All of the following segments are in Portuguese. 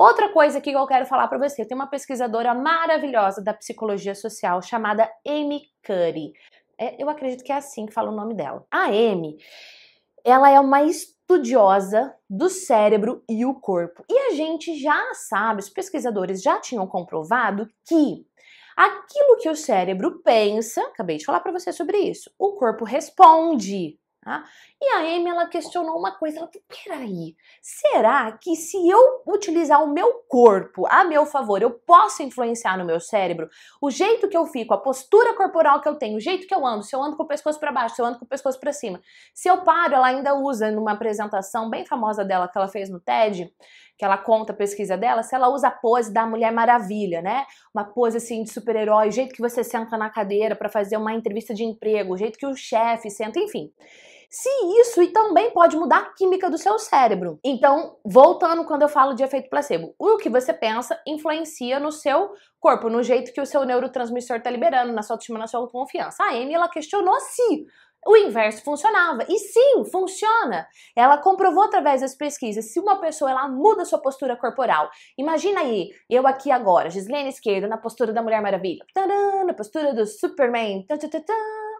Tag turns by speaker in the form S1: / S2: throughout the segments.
S1: Outra coisa que eu quero falar para você, tem uma pesquisadora maravilhosa da psicologia social chamada Amy Curry. É, eu acredito que é assim que fala o nome dela. A Amy, ela é uma estudiosa do cérebro e o corpo. E a gente já sabe, os pesquisadores já tinham comprovado que aquilo que o cérebro pensa, acabei de falar para você sobre isso, o corpo responde. Tá? E a Amy ela questionou uma coisa, ela falou, peraí, será que se eu utilizar o meu corpo a meu favor, eu posso influenciar no meu cérebro? O jeito que eu fico, a postura corporal que eu tenho, o jeito que eu ando, se eu ando com o pescoço para baixo, se eu ando com o pescoço para cima. Se eu paro, ela ainda usa numa apresentação bem famosa dela que ela fez no TED, que ela conta a pesquisa dela, se ela usa a pose da Mulher Maravilha, né? Uma pose assim de super-herói, o jeito que você senta na cadeira para fazer uma entrevista de emprego, o jeito que o chefe senta, enfim se isso e também pode mudar a química do seu cérebro. Então, voltando quando eu falo de efeito placebo, o que você pensa influencia no seu corpo, no jeito que o seu neurotransmissor está liberando, na sua autoestima, na sua autoconfiança. A Amy, ela questionou se o inverso funcionava. E sim, funciona. Ela comprovou através das pesquisas. Se uma pessoa ela muda sua postura corporal, imagina aí, eu aqui agora, Gislene esquerda, na postura da Mulher Maravilha, Tadã, na postura do Superman. Tadã, tadã.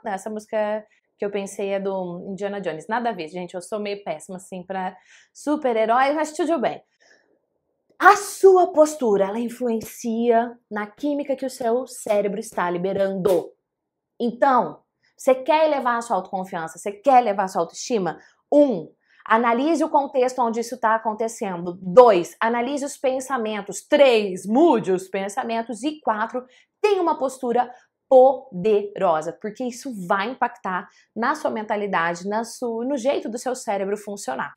S1: Essa música é que eu pensei é do Indiana Jones. Nada a ver, gente, eu sou meio péssima assim para super-herói, mas tudo bem. A sua postura, ela influencia na química que o seu cérebro está liberando. Então, você quer elevar a sua autoconfiança, você quer elevar a sua autoestima? Um, analise o contexto onde isso está acontecendo. Dois, analise os pensamentos. Três, mude os pensamentos. E quatro, tenha uma postura poderosa, porque isso vai impactar na sua mentalidade, na sua, no jeito do seu cérebro funcionar.